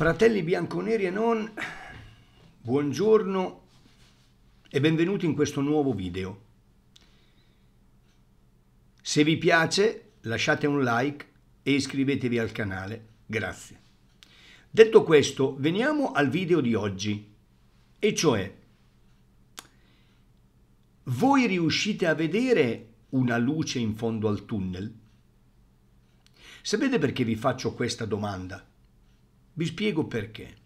Fratelli bianconeri e non, buongiorno e benvenuti in questo nuovo video. Se vi piace lasciate un like e iscrivetevi al canale, grazie. Detto questo, veniamo al video di oggi, e cioè, voi riuscite a vedere una luce in fondo al tunnel? Sapete perché vi faccio questa domanda? Vi spiego perché.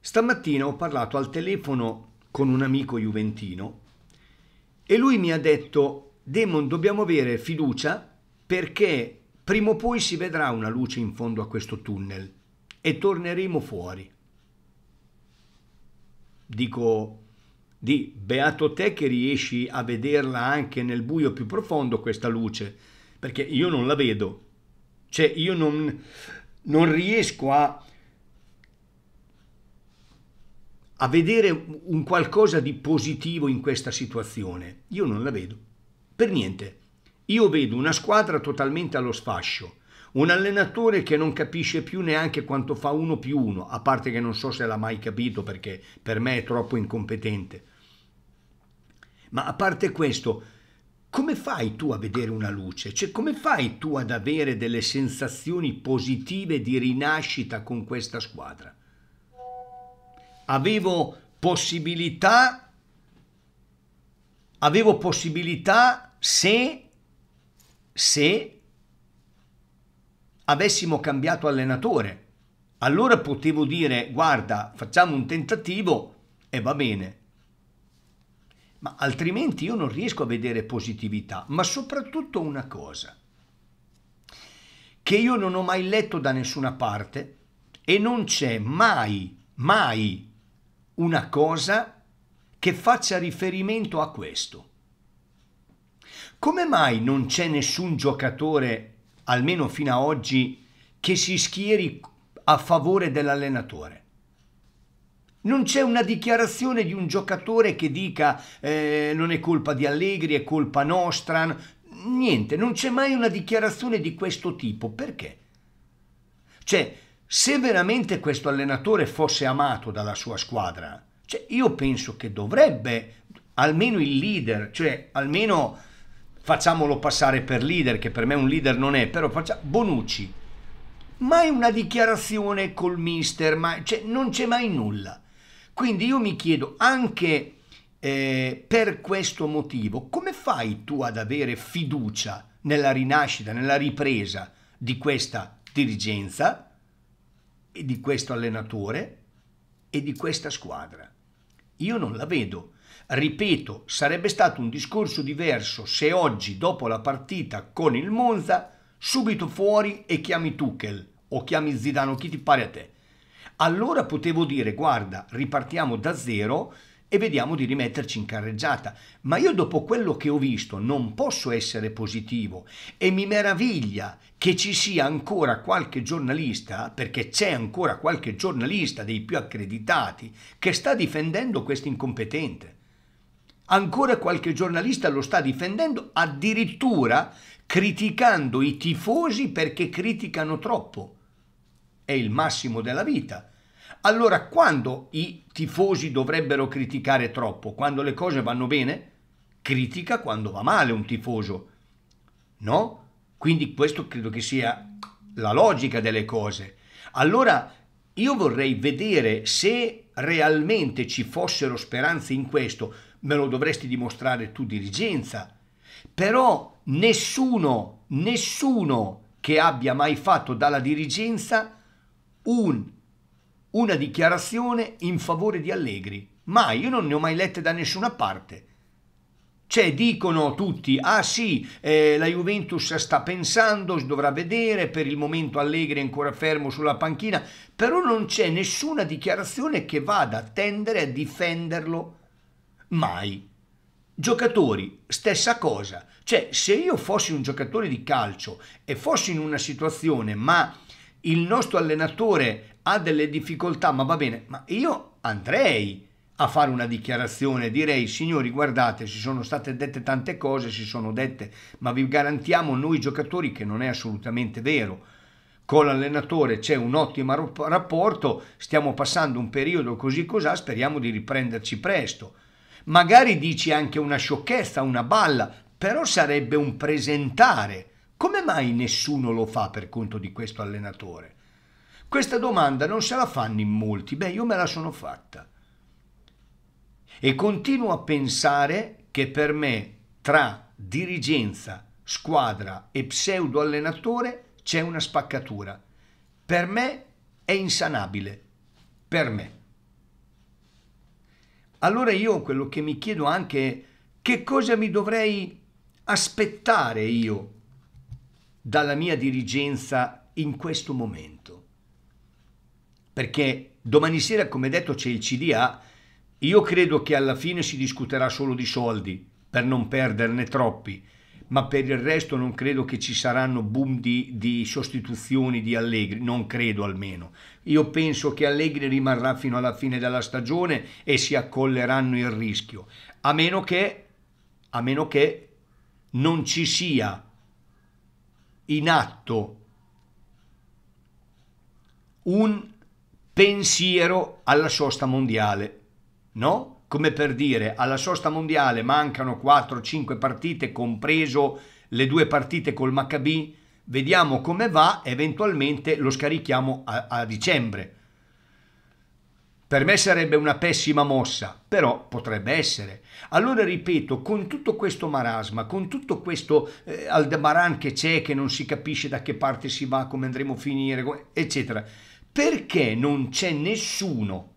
Stamattina ho parlato al telefono con un amico juventino e lui mi ha detto, Demon, dobbiamo avere fiducia perché prima o poi si vedrà una luce in fondo a questo tunnel e torneremo fuori. Dico, di beato te che riesci a vederla anche nel buio più profondo questa luce, perché io non la vedo. Cioè io non, non riesco a, a vedere un qualcosa di positivo in questa situazione. Io non la vedo, per niente. Io vedo una squadra totalmente allo sfascio, un allenatore che non capisce più neanche quanto fa uno più uno, a parte che non so se l'ha mai capito perché per me è troppo incompetente. Ma a parte questo, come fai tu a vedere una luce? Cioè, come fai tu ad avere delle sensazioni positive di rinascita con questa squadra? Avevo possibilità, avevo possibilità se, se avessimo cambiato allenatore. Allora potevo dire, guarda, facciamo un tentativo e va bene ma altrimenti io non riesco a vedere positività, ma soprattutto una cosa, che io non ho mai letto da nessuna parte e non c'è mai, mai una cosa che faccia riferimento a questo. Come mai non c'è nessun giocatore, almeno fino ad oggi, che si schieri a favore dell'allenatore? Non c'è una dichiarazione di un giocatore che dica eh, non è colpa di Allegri, è colpa nostra. Niente, non c'è mai una dichiarazione di questo tipo. Perché? Cioè, se veramente questo allenatore fosse amato dalla sua squadra, cioè, io penso che dovrebbe, almeno il leader, cioè almeno facciamolo passare per leader, che per me un leader non è, però faccia Bonucci. Mai una dichiarazione col mister, mai, cioè, non c'è mai nulla. Quindi io mi chiedo anche eh, per questo motivo, come fai tu ad avere fiducia nella rinascita, nella ripresa di questa dirigenza e di questo allenatore e di questa squadra? Io non la vedo. Ripeto, sarebbe stato un discorso diverso se oggi, dopo la partita con il Monza, subito fuori e chiami Tuchel o chiami Zidano, chi ti pare a te allora potevo dire, guarda, ripartiamo da zero e vediamo di rimetterci in carreggiata. Ma io dopo quello che ho visto non posso essere positivo e mi meraviglia che ci sia ancora qualche giornalista, perché c'è ancora qualche giornalista dei più accreditati, che sta difendendo questo incompetente. Ancora qualche giornalista lo sta difendendo addirittura criticando i tifosi perché criticano troppo è il massimo della vita. Allora quando i tifosi dovrebbero criticare troppo? Quando le cose vanno bene? Critica quando va male un tifoso. No? Quindi questo credo che sia la logica delle cose. Allora io vorrei vedere se realmente ci fossero speranze in questo, me lo dovresti dimostrare tu dirigenza. Però nessuno, nessuno che abbia mai fatto dalla dirigenza un, una dichiarazione in favore di Allegri. Mai, io non ne ho mai lette da nessuna parte. Cioè dicono tutti, ah sì, eh, la Juventus sta pensando, dovrà vedere, per il momento Allegri è ancora fermo sulla panchina, però non c'è nessuna dichiarazione che vada a tendere a difenderlo mai. Giocatori, stessa cosa. Cioè se io fossi un giocatore di calcio e fossi in una situazione ma il nostro allenatore ha delle difficoltà, ma va bene, ma io andrei a fare una dichiarazione, direi signori guardate, ci sono state dette tante cose, si sono dette, ma vi garantiamo noi giocatori che non è assolutamente vero. Con l'allenatore c'è un ottimo rapporto, stiamo passando un periodo così cos'ha, speriamo di riprenderci presto. Magari dici anche una sciocchezza, una balla, però sarebbe un presentare come mai nessuno lo fa per conto di questo allenatore? Questa domanda non se la fanno in molti, beh io me la sono fatta. E continuo a pensare che per me tra dirigenza, squadra e pseudo allenatore c'è una spaccatura. Per me è insanabile. Per me. Allora io quello che mi chiedo anche è che cosa mi dovrei aspettare io dalla mia dirigenza in questo momento. Perché domani sera, come detto, c'è il CDA. Io credo che alla fine si discuterà solo di soldi, per non perderne troppi, ma per il resto non credo che ci saranno boom di, di sostituzioni di Allegri, non credo almeno. Io penso che Allegri rimarrà fino alla fine della stagione e si accolleranno il rischio, a meno che, a meno che non ci sia in atto un pensiero alla sosta mondiale, no? Come per dire, alla sosta mondiale mancano 4-5 partite, compreso le due partite col Maccabi, vediamo come va, eventualmente lo scarichiamo a, a dicembre per me sarebbe una pessima mossa, però potrebbe essere. Allora ripeto, con tutto questo marasma, con tutto questo eh, Aldebaran che c'è, che non si capisce da che parte si va, come andremo a finire, eccetera, perché non c'è nessuno,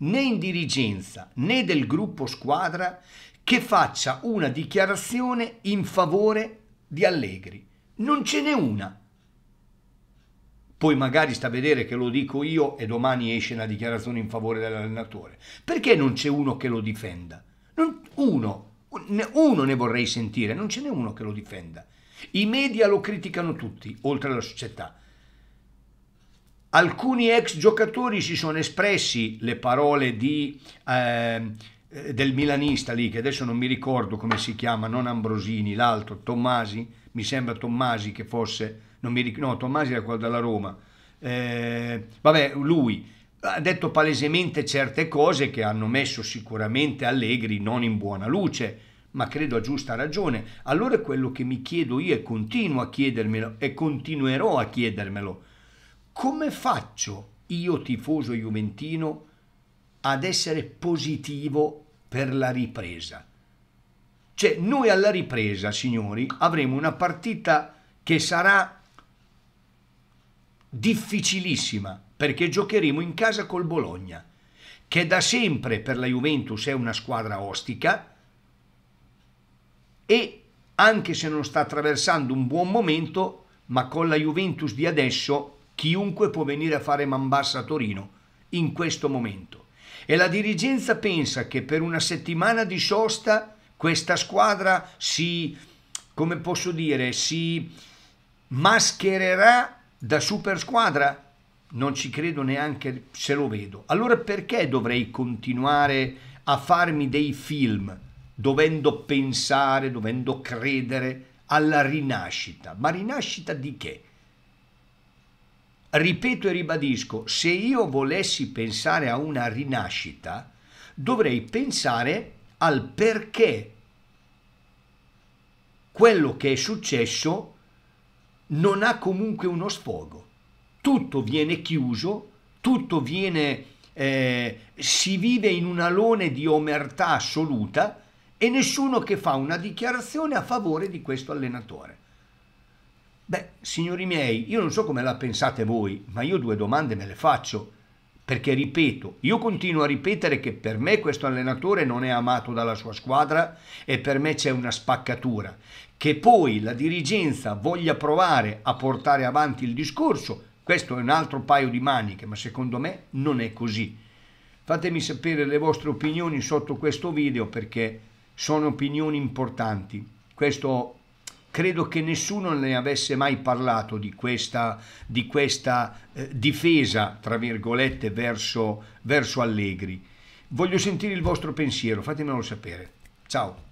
né in dirigenza né del gruppo squadra, che faccia una dichiarazione in favore di Allegri? Non ce n'è una poi magari sta a vedere che lo dico io e domani esce una dichiarazione in favore dell'allenatore. Perché non c'è uno che lo difenda? Non, uno, uno ne vorrei sentire, non ce n'è uno che lo difenda. I media lo criticano tutti, oltre alla società. Alcuni ex giocatori si sono espressi, le parole di eh, eh, del milanista lì, che adesso non mi ricordo come si chiama, non Ambrosini, l'altro, Tommasi, mi sembra Tommasi che fosse, non mi ric- no, Tommasi era quello della Roma. Eh, vabbè, lui ha detto palesemente certe cose che hanno messo sicuramente Allegri non in buona luce, ma credo a giusta ragione. Allora quello che mi chiedo io e continuo a chiedermelo e continuerò a chiedermelo, come faccio io tifoso juventino ad essere positivo per la ripresa. Cioè noi alla ripresa, signori, avremo una partita che sarà difficilissima perché giocheremo in casa col Bologna, che da sempre per la Juventus è una squadra ostica e anche se non sta attraversando un buon momento, ma con la Juventus di adesso chiunque può venire a fare Mambassa a Torino in questo momento e la dirigenza pensa che per una settimana di sosta questa squadra si, come posso dire, si maschererà da super squadra? Non ci credo neanche se lo vedo. Allora perché dovrei continuare a farmi dei film dovendo pensare, dovendo credere alla rinascita? Ma rinascita di che? ripeto e ribadisco, se io volessi pensare a una rinascita, dovrei pensare al perché quello che è successo non ha comunque uno sfogo. Tutto viene chiuso, tutto viene... Eh, si vive in un alone di omertà assoluta e nessuno che fa una dichiarazione a favore di questo allenatore. Beh, signori miei, io non so come la pensate voi, ma io due domande me le faccio. Perché ripeto, io continuo a ripetere che per me questo allenatore non è amato dalla sua squadra e per me c'è una spaccatura. Che poi la dirigenza voglia provare a portare avanti il discorso, questo è un altro paio di maniche, ma secondo me non è così. Fatemi sapere le vostre opinioni sotto questo video perché sono opinioni importanti. Questo credo che nessuno ne avesse mai parlato di questa, di questa eh, difesa, tra virgolette, verso, verso Allegri. Voglio sentire il vostro pensiero, fatemelo sapere. Ciao.